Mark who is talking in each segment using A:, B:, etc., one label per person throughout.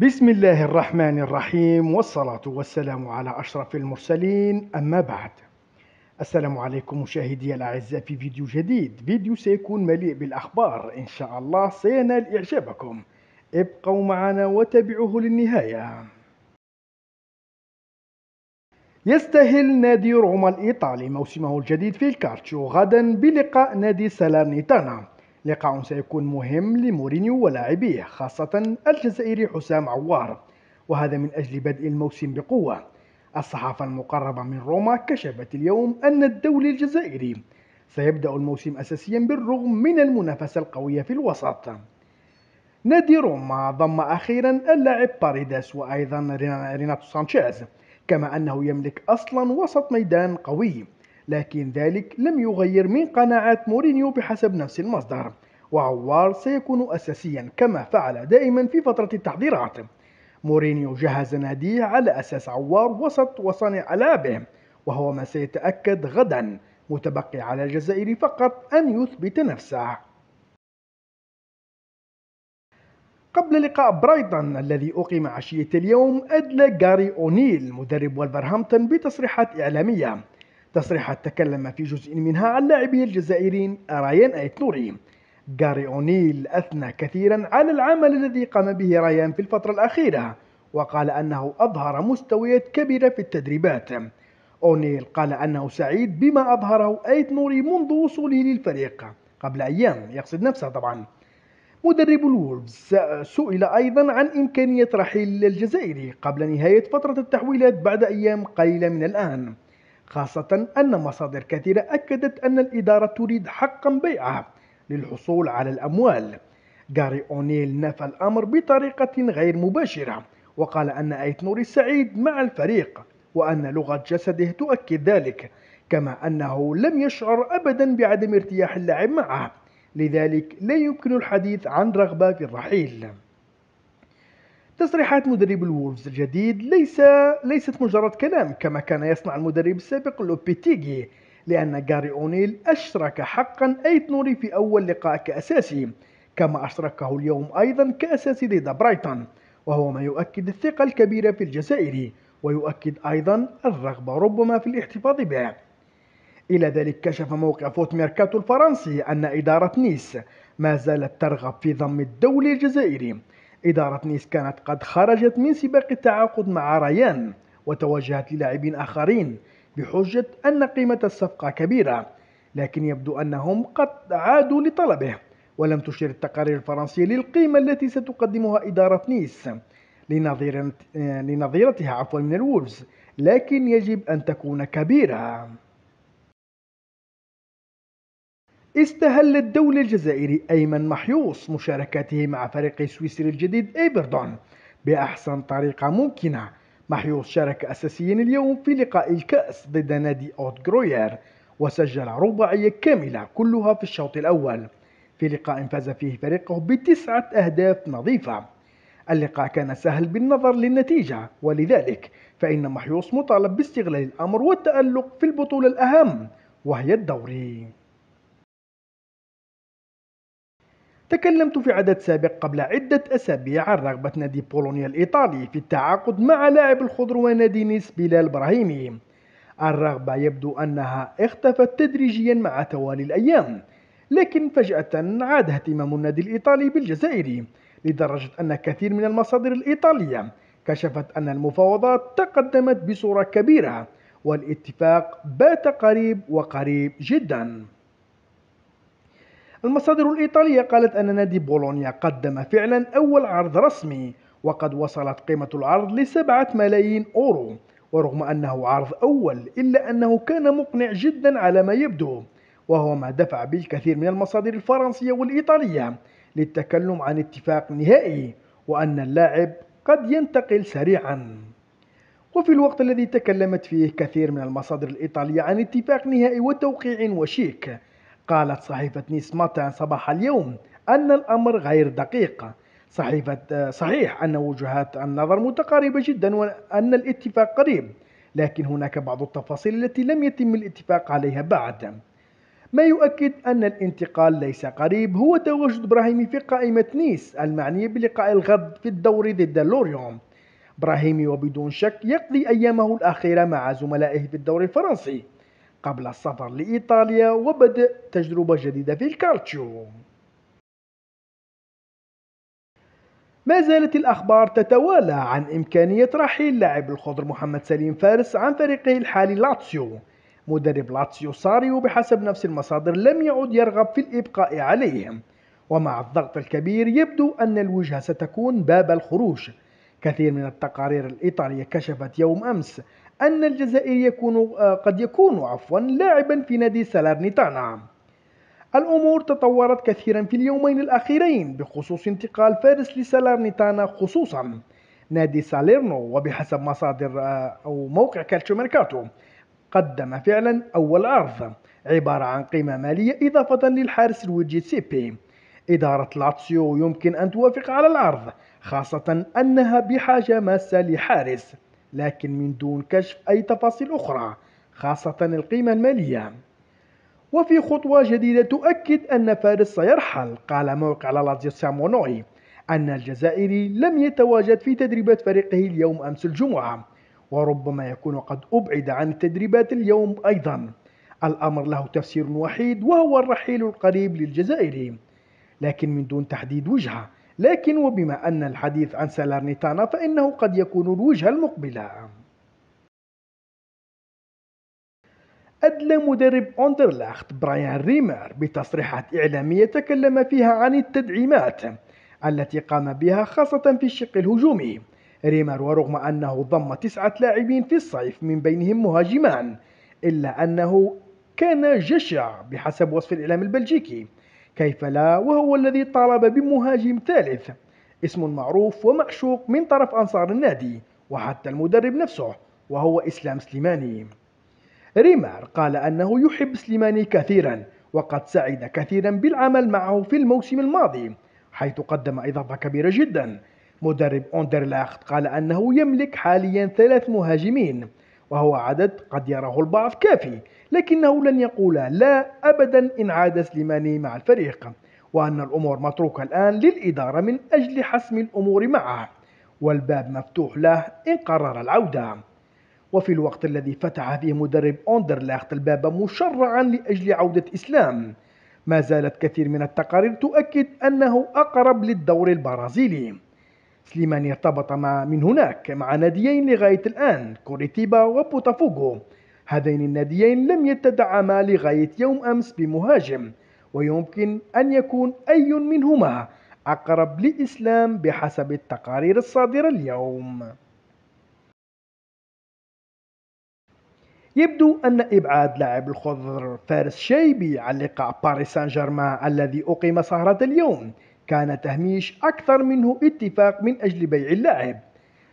A: بسم الله الرحمن الرحيم والصلاة والسلام على أشرف المرسلين أما بعد السلام عليكم مشاهدي الأعزاء في فيديو جديد فيديو سيكون مليء بالأخبار إن شاء الله سينال إعجابكم ابقوا معنا وتابعوه للنهاية يستهل نادي روما الإيطالي موسمه الجديد في الكارتشو غدا بلقاء نادي سالارنيتانا لقاء سيكون مهم لمورينيو ولاعبيه خاصة الجزائري حسام عوار وهذا من أجل بدء الموسم بقوة الصحافة المقربة من روما كشفت اليوم أن الدولي الجزائري سيبدأ الموسم أساسيا بالرغم من المنافسة القوية في الوسط نادي روما ضم أخيرا اللاعب باريداس وأيضا ريناتو سانشيز كما أنه يملك أصلا وسط ميدان قوي لكن ذلك لم يغير من قناعات مورينيو بحسب نفس المصدر وعوار سيكون أساسيا كما فعل دائما في فترة التحضيرات مورينيو جهز ناديه على أساس عوار وسط وصانع ألعابه وهو ما سيتأكد غدا متبقي على الجزائر فقط أن يثبت نفسه قبل لقاء برايتون الذي أقيم عشية اليوم أدلى جاري أونيل مدرب ولفرهامبتون بتصريحات إعلامية تصريحات تكلم في جزء منها عن لاعبي الجزائريين أرايان نوري جاري أونيل أثنى كثيرا على العمل الذي قام به رايان في الفترة الأخيرة وقال أنه أظهر مستويات كبيرة في التدريبات أونيل قال أنه سعيد بما أظهره أيت نوري منذ وصوله للفريق قبل أيام يقصد نفسه طبعا مدرب الولفز سئل أيضا عن إمكانية رحيل الجزائري قبل نهاية فترة التحويلات بعد أيام قليلة من الآن خاصة أن مصادر كثيرة أكدت أن الإدارة تريد حقا بيعه للحصول على الأموال جاري أونيل نفى الأمر بطريقة غير مباشرة وقال أن آيت نوري سعيد مع الفريق وأن لغة جسده تؤكد ذلك كما أنه لم يشعر أبدا بعدم ارتياح اللاعب معه لذلك لا يمكن الحديث عن رغبة في الرحيل تصريحات مدرب الولفز الجديد ليس ليست مجرد كلام كما كان يصنع المدرب السابق لوبيتيغي لأن جاري أونيل أشرك حقا أيت نوري في أول لقاء كأساسي كما أشركه اليوم أيضا كأساسي ضد برايتون وهو ما يؤكد الثقة الكبيرة في الجزائري ويؤكد أيضا الرغبة ربما في الاحتفاظ به إلى ذلك كشف موقع فوت ميركاتو الفرنسي أن إدارة نيس ما زالت ترغب في ضم الدولي الجزائري إدارة نيس كانت قد خرجت من سباق التعاقد مع ريان وتوجهت للاعبين آخرين بحجة أن قيمة الصفقة كبيرة لكن يبدو أنهم قد عادوا لطلبه ولم تشير التقارير الفرنسية للقيمة التي ستقدمها إدارة نيس لنظيرتها عفوا من الولفز لكن يجب أن تكون كبيرة استهل الدولي الجزائري أيمن محيوص مشاركته مع فريق سويسري الجديد إيبردون بأحسن طريقة ممكنة محيو شارك أساسيا اليوم في لقاء الكأس ضد نادي أوت جروير وسجل رباعية كاملة كلها في الشوط الأول في لقاء فاز فيه فريقه بتسعة أهداف نظيفة اللقاء كان سهل بالنظر للنتيجة ولذلك فإن محيوس مطالب باستغلال الأمر والتألق في البطولة الأهم وهي الدوري تكلمت في عدد سابق قبل عدة أسابيع عن رغبة نادي بولونيا الإيطالي في التعاقد مع لاعب الخضروان نيس بلال براهيمي الرغبة يبدو أنها اختفت تدريجيا مع توالي الأيام لكن فجأة عاد اهتمام النادي الإيطالي بالجزائري لدرجة أن كثير من المصادر الإيطالية كشفت أن المفاوضات تقدمت بصورة كبيرة والاتفاق بات قريب وقريب جداً المصادر الإيطالية قالت أن نادي بولونيا قدم فعلا أول عرض رسمي وقد وصلت قيمة العرض لسبعة ملايين أورو ورغم أنه عرض أول إلا أنه كان مقنع جدا على ما يبدو وهو ما دفع به الكثير من المصادر الفرنسية والإيطالية للتكلم عن اتفاق نهائي وأن اللاعب قد ينتقل سريعا وفي الوقت الذي تكلمت فيه كثير من المصادر الإيطالية عن اتفاق نهائي وتوقيع وشيك قالت صحيفة نيس ماتان صباح اليوم أن الأمر غير دقيق صحيفة صحيح أن وجهات النظر متقاربة جدا وأن الاتفاق قريب لكن هناك بعض التفاصيل التي لم يتم الاتفاق عليها بعد ما يؤكد أن الانتقال ليس قريب هو تواجد إبراهيمي في قائمة نيس المعنية بلقاء الغد في الدوري ضد لوريوم إبراهيمي وبدون شك يقضي أيامه الأخيرة مع زملائه في الدوري الفرنسي قبل السفر لإيطاليا وبدء تجربة جديدة في الكالتشيو ما زالت الأخبار تتوالى عن إمكانية رحيل لاعب الخضر محمد سليم فارس عن فريقه الحالي لاتسيو مدرب لاتسيو ساريو بحسب نفس المصادر لم يعد يرغب في الإبقاء عليهم ومع الضغط الكبير يبدو أن الوجهة ستكون باب الخروج كثير من التقارير الإيطالية كشفت يوم أمس أن الجزائري يكون آه، قد يكون عفوا لاعبا في نادي سالرنيتانا نعم. الأمور تطورت كثيرا في اليومين الأخيرين بخصوص انتقال فارس لسالارنيتانا خصوصا نادي ساليرنو وبحسب مصادر آه، أو موقع كالتشو ميركاتو قدم فعلا أول عرض عبارة عن قيمة مالية إضافة للحارس الويجي سيبي إدارة لاتسيو يمكن أن توافق على العرض خاصة أنها بحاجة ماسة لحارس لكن من دون كشف أي تفاصيل أخرى خاصة القيمة المالية وفي خطوة جديدة تؤكد أن فارس سيرحل قال موقع لالازيو سامونوي أن الجزائري لم يتواجد في تدريبات فريقه اليوم أمس الجمعة وربما يكون قد أبعد عن التدريبات اليوم أيضا الأمر له تفسير وحيد وهو الرحيل القريب للجزائري لكن من دون تحديد وجهه لكن وبما أن الحديث عن سالارنيتانا فإنه قد يكون الوجهة المقبلة أدلى مدرب أندرلاخت برايان ريمر بتصريحات إعلامية تكلم فيها عن التدعيمات التي قام بها خاصة في الشق الهجومي ريمر ورغم أنه ضم تسعة لاعبين في الصيف من بينهم مهاجمان إلا أنه كان جشع بحسب وصف الإعلام البلجيكي كيف لا وهو الذي طالب بمهاجم ثالث اسم معروف ومعشوق من طرف أنصار النادي وحتى المدرب نفسه وهو إسلام سليماني ريمار قال أنه يحب سليماني كثيرا وقد سعد كثيرا بالعمل معه في الموسم الماضي حيث قدم إضافة كبيرة جدا مدرب أوندرلاخت قال أنه يملك حاليا ثلاث مهاجمين وهو عدد قد يراه البعض كافي لكنه لن يقول لا أبدا إن عاد سليماني مع الفريق وأن الأمور متروكة الآن للإدارة من أجل حسم الأمور معه والباب مفتوح له إن قرر العودة وفي الوقت الذي فتح فيه مدرب أوندرلاخت الباب مشرعا لأجل عودة إسلام ما زالت كثير من التقارير تؤكد أنه أقرب للدور البرازيلي سليماني ارتبط مع من هناك مع ناديين لغاية الآن كوريتيبا وبوتافوغو هذين الناديين لم يتدعما لغاية يوم أمس بمهاجم ويمكن أن يكون أي منهما أقرب لإسلام بحسب التقارير الصادرة اليوم يبدو أن إبعاد لاعب الخضر فارس شيبي عن لقاء باريس سان جيرمان الذي أقيم سهرة اليوم كان تهميش أكثر منه اتفاق من أجل بيع اللاعب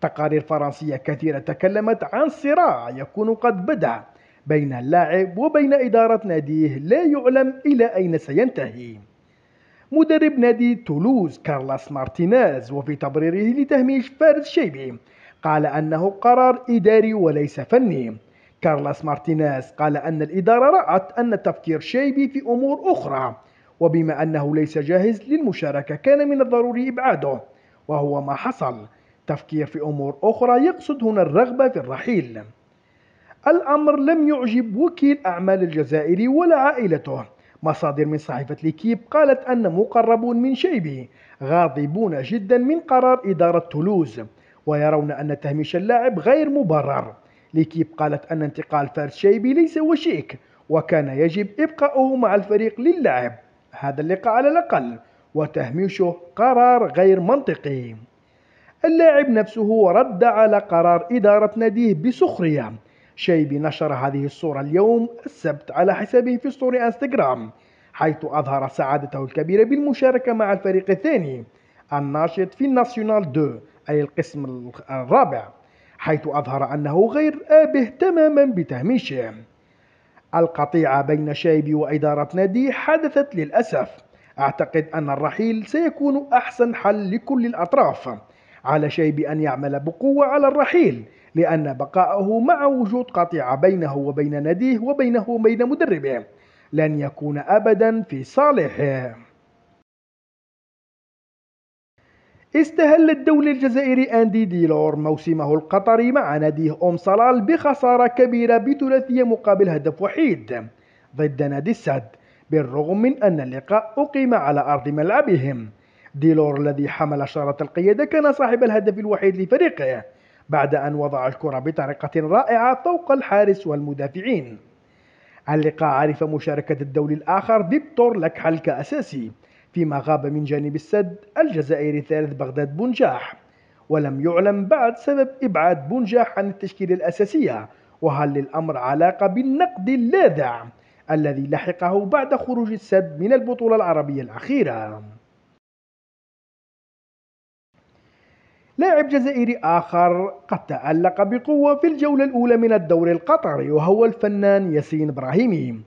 A: تقارير فرنسية كثيرة تكلمت عن صراع يكون قد بدأ بين اللاعب وبين إدارة ناديه لا يعلم إلى أين سينتهي مدرب نادي تولوز كارلاس مارتينيز وفي تبريره لتهميش فارس شيبي قال أنه قرار إداري وليس فني كارلاس مارتينيز قال أن الإدارة رأت أن تفكير شيبي في أمور أخرى وبما أنه ليس جاهز للمشاركة كان من الضروري إبعاده وهو ما حصل تفكير في أمور أخرى يقصد هنا الرغبة في الرحيل الأمر لم يعجب وكيل أعمال الجزائري ولا عائلته مصادر من صحيفة ليكيب قالت أن مقربون من شيبي غاضبون جدا من قرار إدارة تولوز ويرون أن تهميش اللاعب غير مبرر ليكيب قالت أن انتقال فارس شيبي ليس وشيك وكان يجب إبقاؤه مع الفريق للعب هذا اللقاء على الأقل وتهميشه قرار غير منطقي اللاعب نفسه رد على قرار إدارة ناديه بسخرية شيبي نشر هذه الصورة اليوم السبت على حسابه في ستوري انستغرام حيث أظهر سعادته الكبيرة بالمشاركة مع الفريق الثاني الناشط في الناسيونال دو أي القسم الرابع حيث أظهر أنه غير آبه تماما بتهميشه القطيعة بين شايبي وإدارة نادي حدثت للأسف أعتقد أن الرحيل سيكون أحسن حل لكل الأطراف على شايبي أن يعمل بقوة على الرحيل لأن بقاءه مع وجود قطيعة بينه وبين ناديه وبينه وبين مدربه لن يكون أبدا في صالحه استهل الدولي الجزائري أندي ديلور موسمه القطري مع ناديه أم صلال بخسارة كبيرة بثلاثية مقابل هدف وحيد ضد نادي السد بالرغم من أن اللقاء أقيم على أرض ملعبهم ديلور الذي حمل شارة القيادة كان صاحب الهدف الوحيد لفريقه بعد أن وضع الكرة بطريقة رائعة فوق الحارس والمدافعين اللقاء عرف مشاركة الدولي الآخر فيكتور لكحل كأساسي فيما غاب من جانب السد الجزائري ثالث بغداد بونجاح ولم يعلم بعد سبب إبعاد بونجاح عن التشكيلة الأساسية وهل للأمر علاقة بالنقد اللاذع الذي لحقه بعد خروج السد من البطولة العربية الأخيرة لاعب جزائري آخر قد تألق بقوة في الجولة الأولى من الدوري القطري وهو الفنان ياسين إبراهيمي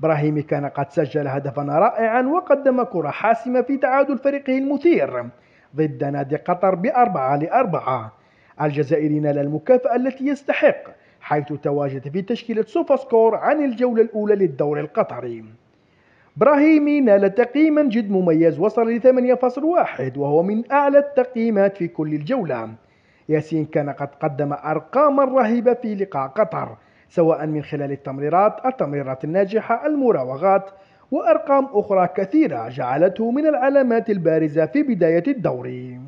A: براهيمي كان قد سجل هدفا رائعا وقدم كرة حاسمة في تعادل فريقه المثير ضد نادي قطر بأربعة لأربعة الجزائري نال المكافأة التي يستحق حيث تواجد في تشكيلة سوفا سكور عن الجولة الأولى للدور القطري براهيمي نال تقييما جد مميز وصل ل 8.1 وهو من أعلى التقييمات في كل الجولة ياسين كان قد قدم أرقاما رهيبة في لقاء قطر سواء من خلال التمريرات التمريرات الناجحة المراوغات وأرقام أخرى كثيرة جعلته من العلامات البارزة في بداية الدوري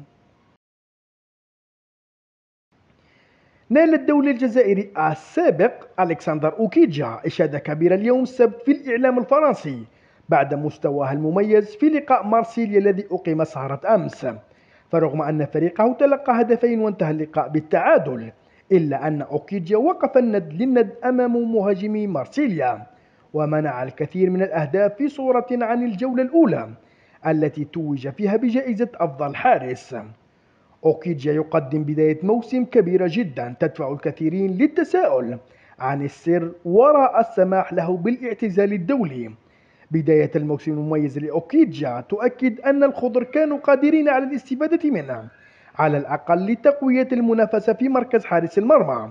A: نال الدولي الجزائري السابق ألكسندر أوكيجا إشادة كبيرة اليوم السبت في الإعلام الفرنسي بعد مستواه المميز في لقاء مارسيليا الذي أقيم سهرة أمس فرغم أن فريقه تلقى هدفين وانتهى اللقاء بالتعادل إلا أن أوكيجيا وقف الند للند أمام مهاجمي مارسيليا ومنع الكثير من الأهداف في صورة عن الجولة الأولى التي توج فيها بجائزة أفضل حارس أوكيجيا يقدم بداية موسم كبيرة جدا تدفع الكثيرين للتساؤل عن السر وراء السماح له بالاعتزال الدولي بداية الموسم المميز لأوكيجيا تؤكد أن الخضر كانوا قادرين على الاستفادة منه على الأقل لتقوية المنافسة في مركز حارس المرمى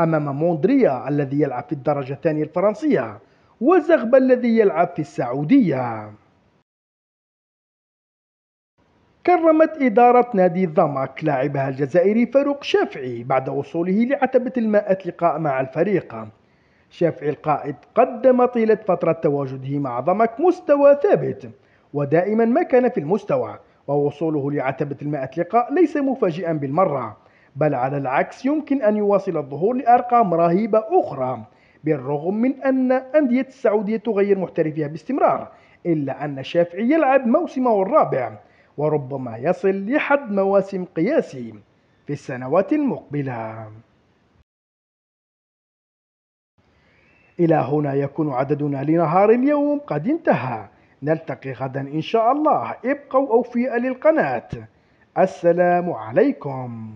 A: أمام موندريا الذي يلعب في الدرجة الثانية الفرنسية وزغب الذي يلعب في السعودية كرمت إدارة نادي ضمك لاعبها الجزائري فاروق شافعي بعد وصوله لعتبة المائة لقاء مع الفريق شافعي القائد قدم طيلة فترة تواجده مع ضمك مستوى ثابت ودائما ما كان في المستوى ووصوله لعتبة المائة لقاء ليس مفاجئا بالمرة بل على العكس يمكن أن يواصل الظهور لأرقام رهيبة أخرى بالرغم من أن أندية السعودية تغير محترفيها باستمرار إلا أن الشافعي يلعب موسمه الرابع وربما يصل لحد مواسم قياسي في السنوات المقبلة إلى هنا يكون عددنا لنهار اليوم قد انتهى نلتقي غدا إن شاء الله ابقوا أوفياء للقناة السلام عليكم